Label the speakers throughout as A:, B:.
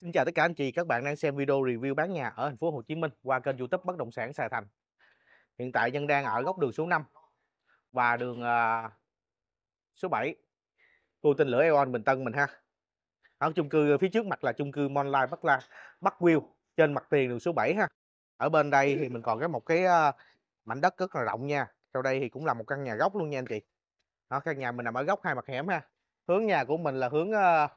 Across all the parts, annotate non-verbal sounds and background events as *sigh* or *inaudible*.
A: Xin chào tất cả anh chị, các bạn đang xem video review bán nhà ở thành phố Hồ Chí Minh qua kênh YouTube Bất động sản Sài Thành. Hiện tại Nhân đang ở góc đường số 5 và đường uh, số 7. khu tên lửa Eon Bình Tân mình ha. Ở chung cư à, phía trước mặt là chung cư Monline Bắc La Bắc View trên mặt tiền đường số 7 ha. Ở bên đây thì mình còn cái một cái uh, mảnh đất rất là rộng nha. Sau đây thì cũng là một căn nhà góc luôn nha anh chị. Đó, căn nhà mình nằm ở góc hai mặt hẻm ha. Hướng nhà của mình là hướng uh,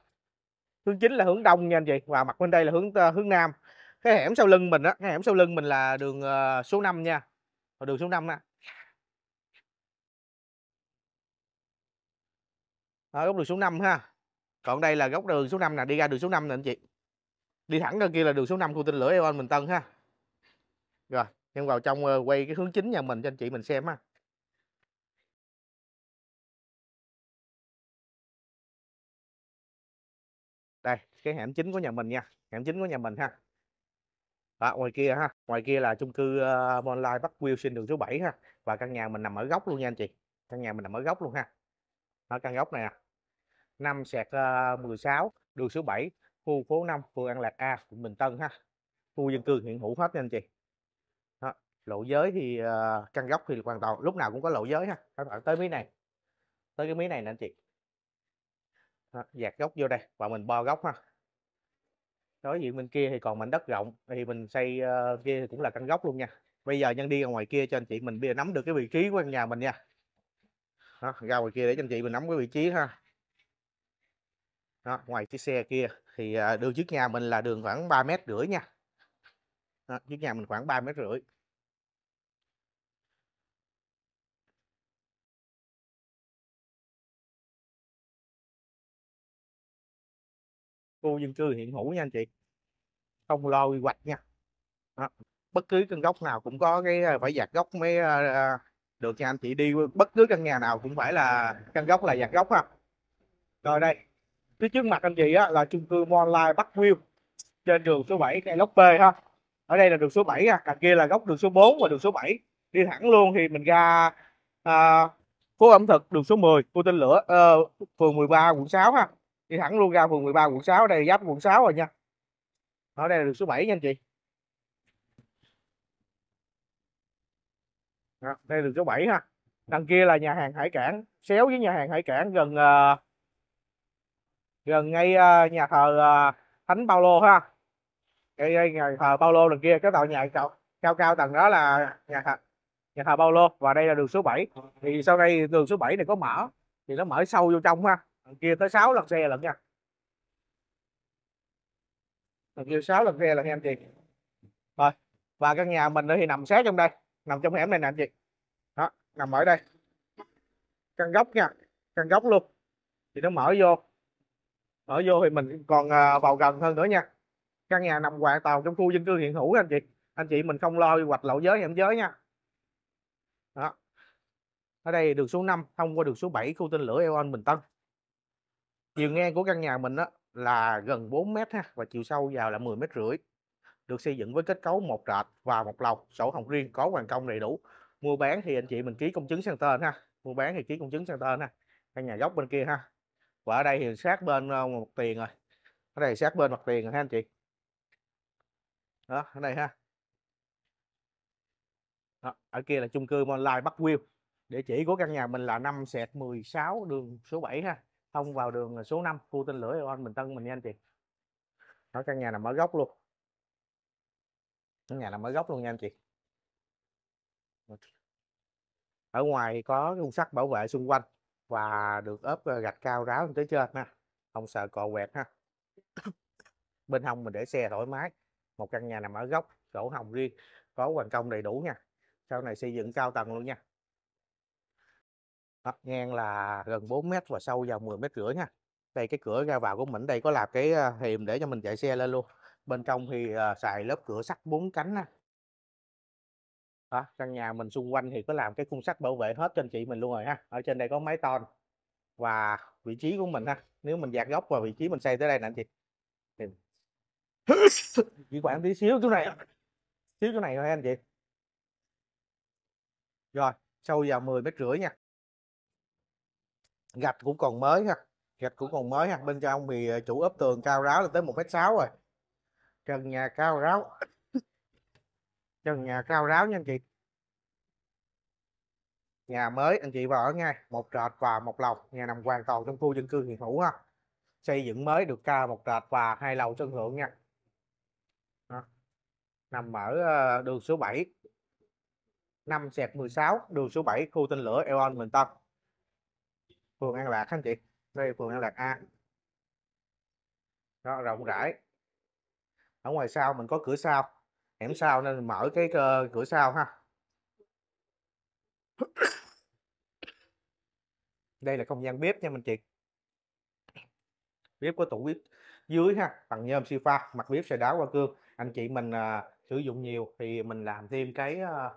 A: hướng chính là hướng đông nha anh chị và mặt bên đây là hướng ờ, hướng nam cái hẻm sau lưng mình á cái hẻm sau lưng mình là đường ờ, số 5 nha và đường số 5 nè Đó, góc đường số 5 ha còn đây là góc đường số 5 nè đi ra đường số 5 nè anh chị đi thẳng ra kia là đường số 5 khu tinh lửa Eon Bình Tân ha rồi em vào trong ờ, quay cái hướng chính nhà mình cho anh chị mình xem ha cái hẻm chính của nhà mình nha hẻm chính của nhà mình ha À ngoài kia ha ngoài kia là chung cư uh, online bắc Will sinh đường số 7 ha và căn nhà mình nằm ở góc luôn nha anh chị căn nhà mình nằm ở góc luôn ha ở căn góc này nè 5 sẹt uh, 16 đường số 7 khu phố 5 phường An Lạc A quận Bình Tân ha khu dân cư hiện hữu hết nha anh chị đó. lộ giới thì uh, căn góc thì hoàn toàn lúc nào cũng có lộ giới ha các bạn tới mí này tới cái mí này nè anh chị đó, dạt góc vô đây và mình bo góc ha đối diện bên kia thì còn mảnh đất rộng thì mình xây uh, kia thì cũng là căn góc luôn nha bây giờ nhân đi ra ngoài kia cho anh chị mình bây giờ nắm được cái vị trí của căn nhà mình nha đó, ra ngoài kia để cho anh chị mình nắm cái vị trí ha đó, ngoài chiếc xe kia thì uh, đường trước nhà mình là đường khoảng ba mét rưỡi nha đó, trước nhà mình khoảng ba mét rưỡi khu dân cư hiện hữu nha anh chị không lo quy hoạch nha đó. bất cứ căn góc nào cũng có cái à, phải dạt góc mới à, à, được nha anh chị đi bất cứ căn nhà nào cũng phải là căn góc là dạt góc ha rồi đây phía trước mặt anh chị á, là chung cư Monline Bắc View trên đường số 7 cây lốc B ha ở đây là đường số 7 ha. đằng kia là góc đường số 4 và đường số 7 đi thẳng luôn thì mình ra à, phố ẩm thực đường số 10 khu tên lửa à, phường 13 quận 6 ha đi thẳng luôn ra phường 13 quận 6 đây giáp quận 6 rồi nha ở đây là đường số 7 nha anh chị à, đây là đường số 7 ha đằng kia là nhà hàng hải cảng xéo với nhà hàng hải cảng gần uh, gần ngay uh, nhà thờ uh, thánh Paulo ha ngay, ngay nhà thờ Paulo đằng kia cái tòa nhà cao cao cao tầng đó là nhà thờ nhà thờ Paulo và đây là đường số 7 thì sau đây đường số 7 này có mở thì nó mở sâu vô trong ha thằng kia tới 6 lần xe lận nha thằng kia 6 lần xe lận em chị rồi và căn nhà mình thì nằm sát trong đây nằm trong hẻm này nè anh chị đó nằm ở đây căn góc nha căn góc luôn thì nó mở vô mở vô thì mình còn à, vào gần hơn nữa nha căn nhà nằm hoàn toàn trong khu dân cư hiện hữu anh chị anh chị mình không lo hoạch lộ giới hẻm giới nha đó ở đây đường số 5 thông qua đường số 7 khu tên lửa Eon Bình Tân Chiều ngang của căn nhà mình á là gần 4 mét ha và chiều sâu vào là 10 mét rưỡi. Được xây dựng với kết cấu một trệt và một lầu, sổ hồng riêng có hoàn công đầy đủ. Mua bán thì anh chị mình ký công chứng sang tên ha. Mua bán thì ký công chứng sang tên ha. Căn nhà góc bên kia ha. Và ở đây thì sát bên ờ, một tiền rồi. Ở đây sát bên mặt tiền rồi ha anh chị. Đó, ở đây ha. Đó, ở kia là chung cư Monline Bắc Will địa chỉ của căn nhà mình là 5 sẹt 16 đường số 7 ha thông vào đường số 5 khu tên lửa Eon Bình Tân mình nha anh chị đó căn nhà nằm ở góc luôn căn nhà nằm ở góc luôn nha anh chị ở ngoài có khung sắt bảo vệ xung quanh và được ốp gạch cao ráo lên tới trên ha không sợ cò quẹt ha bên hông mình để xe thoải mái một căn nhà nằm ở góc sổ hồng riêng có hoàn công đầy đủ nha sau này xây dựng cao tầng luôn nha đó, ngang là gần 4 mét và sâu vào 10 mét rưỡi nha đây cái cửa ra vào của mình đây có làm cái à, hiềm để cho mình chạy xe lên luôn bên trong thì uh, xài lớp cửa sắt bốn cánh nè đó, căn nhà mình xung quanh thì có làm cái khung sắt bảo vệ hết cho anh chị mình luôn rồi ha ở trên đây có máy ton và vị trí của mình ha nếu mình dạt góc và vị trí mình xây tới đây nè anh chị thì *laughs* chỉ quản tí xíu chỗ này xíu chỗ này thôi anh chị rồi sâu vào 10 mét rưỡi nha gạch cũng còn mới ha gạch cũng còn mới ha bên trong thì ờ, chủ ốp tường cao ráo là tới một mét sáu rồi trần nhà cao ráo *coughs* trần nhà cao ráo nha anh chị nhà mới anh chị vào ở ngay một trệt và một lầu nhà nằm hoàn toàn trong khu dân cư hiện hữu ha xây dựng mới được ca một trệt và hai lầu sân thượng nha Đó. nằm ở ờ, đường số 7 năm sẹt 16 đường số 7 khu tinh lửa Eon Bình Tân phường An Lạc anh chị đây phường An Lạc A đó rộng rãi ở ngoài sau mình có cửa sau hẻm sau nên mở cái ờ, cửa sau ha đây là không gian bếp nha mình chị bếp có tủ bếp dưới ha bằng nhôm si pha mặt bếp sẽ đá qua cương anh chị mình à, sử dụng nhiều thì mình làm thêm cái à,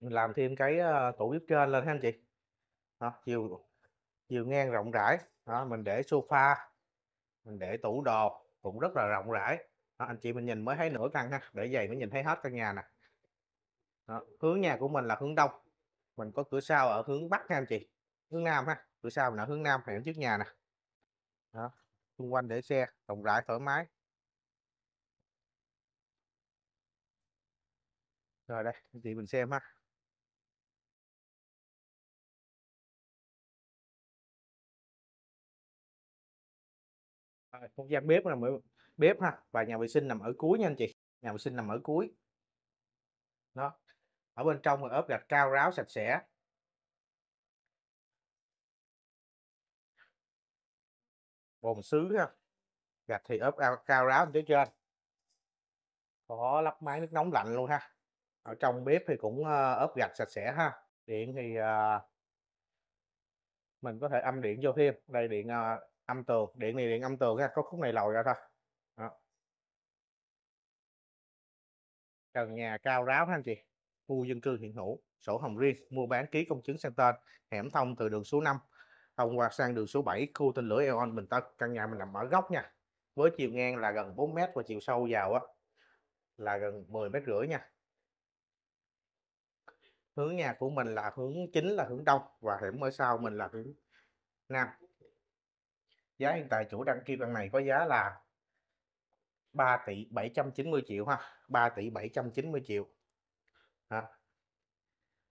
A: làm thêm cái à, tủ bếp trên lên ha anh chị đó, chiều chiều ngang rộng rãi đó, mình để sofa mình để tủ đồ cũng rất là rộng rãi đó, anh chị mình nhìn mới thấy nửa căn ha để giày mới nhìn thấy hết căn nhà nè đó, hướng nhà của mình là hướng đông mình có cửa sau ở hướng bắc nha anh chị hướng nam ha cửa sau mình ở hướng nam hẻm trước nhà nè đó, xung quanh để xe rộng rãi thoải mái rồi đây anh chị mình xem ha Ờ, không gian bếp nằm ở bếp ha và nhà vệ sinh nằm ở cuối nha anh chị nhà vệ sinh nằm ở cuối đó ở bên trong là ốp gạch cao ráo sạch sẽ bồn xứ ha gạch thì ốp cao ráo phía trên có lắp máy nước nóng lạnh luôn ha ở trong bếp thì cũng ờ, ốp gạch sạch sẽ ha điện thì ờ, mình có thể âm điện vô thêm đây điện âm tường điện này điện âm tường ha có khúc này lồi ra thôi đó. trần nhà cao ráo ha anh chị khu dân cư hiện hữu sổ hồng riêng mua bán ký công chứng sang tên hẻm thông từ đường số 5 thông qua sang đường số 7 khu tên lửa Eon Bình Tân căn nhà mình nằm ở góc nha với chiều ngang là gần 4 mét và chiều sâu vào á là gần 10 mét rưỡi nha hướng nhà của mình là hướng chính là hướng đông và hẻm ở sau mình là hướng nam giá hiện tại chủ đăng ký bạn này có giá là 3 tỷ 790 triệu ha 3 tỷ 790 triệu đó.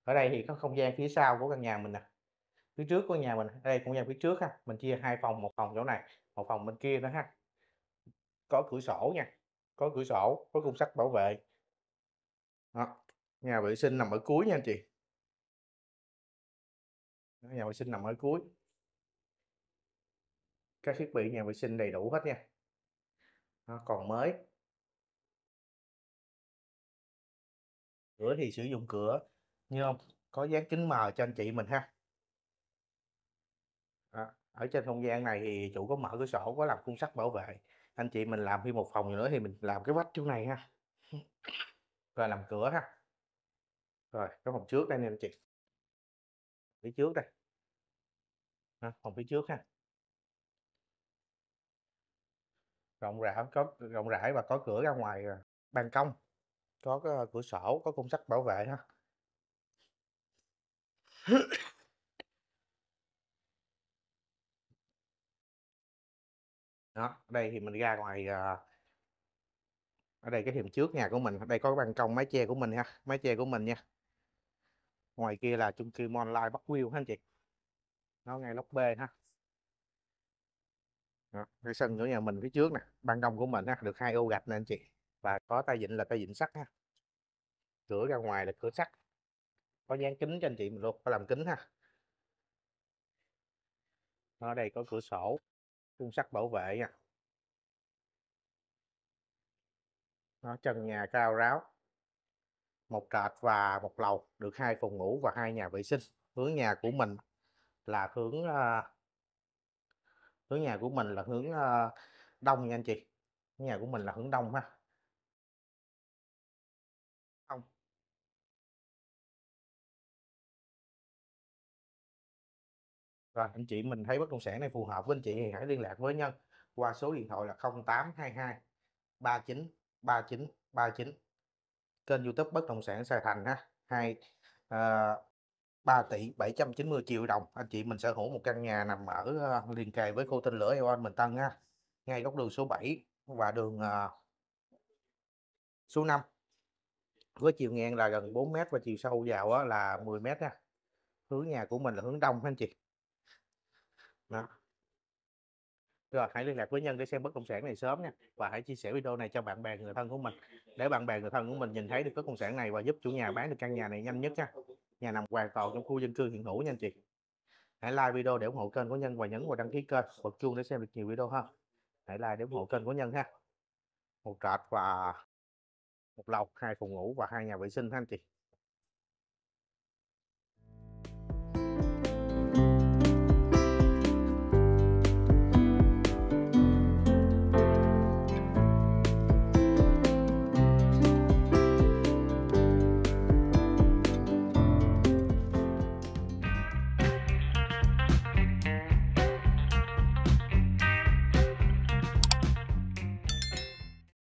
A: ở đây thì có không gian phía sau của căn nhà mình nè phía trước của nhà mình đây cũng nhà phía trước ha mình chia hai phòng một phòng chỗ này một phòng bên kia nữa ha có cửa sổ nha có cửa sổ có khung sắt bảo vệ đó. nhà vệ sinh nằm ở cuối nha anh chị nhà vệ sinh nằm ở cuối các thiết bị nhà vệ sinh đầy đủ hết nha nó ờ, còn mới cửa thì sử dụng cửa như không có dán kính mờ cho anh chị mình ha à, ở trên không gian này thì chủ có mở cửa sổ có làm khung sắt bảo vệ anh chị mình làm thêm một phòng gì nữa thì mình làm cái vách chỗ này ha *laughs* rồi làm cửa ha rồi cái phòng trước đây nè anh chị phía trước đây à, phòng phía trước ha rộng rãi có rộng rãi và có cửa ra ngoài à, ban công có cái ờ, cửa sổ có khung sắt bảo vệ ha đó đây thì mình ra ngoài à, ở đây cái thềm trước nhà của mình đây có cái ban công mái che của mình ha mái che của mình nha ngoài kia là chung cư Monlight Bắc View ha anh chị nó ngay lóc B ha đó. cái sân của nhà mình phía trước nè ban công của mình ha, được hai ô gạch nè anh chị và có tay vịn là tay vịn sắt ha cửa ra ngoài là cửa sắt có dán kính cho anh chị mình luôn có làm kính ha ở đây có cửa sổ khung sắt bảo vệ nha nó trần nhà cao ráo một trệt và một lầu được hai phòng ngủ và hai nhà vệ sinh hướng nhà của mình là hướng uh, hướng nhà của mình là hướng ờ, đông nha anh chị hướng nhà của mình là hướng đông ha không rồi anh chị mình thấy bất động sản này phù hợp với anh chị thì hãy liên lạc với nhân qua số điện thoại là 0822 39 39 39 kênh youtube bất động sản Sài Thành ha hai uh, 3 tỷ 790 triệu đồng anh chị mình sở hữu một căn nhà nằm ở ờ, liền kề với khu tinh lửa Eon Bình Tân ha ngay góc đường số 7 và đường uh, số 5 với chiều ngang là gần 4 mét và chiều sâu vào là 10 mét nha hướng nhà của mình là hướng đông anh chị đó. rồi hãy liên lạc với nhân để xem bất động sản này sớm nha và hãy chia sẻ video này cho bạn bè người thân của mình để bạn bè người thân của mình nhìn thấy được bất động sản này và giúp chủ nhà bán được căn nhà này nhanh nhất nha nhà nằm hoàn toàn trong khu dân cư hiện hữu nha anh chị hãy like video để ủng hộ kênh của nhân và nhấn vào đăng ký kênh bật chuông để xem được nhiều video ha hãy like để ủng hộ kênh của nhân ha một trệt và một lầu hai phòng ngủ và hai nhà vệ sinh ha anh chị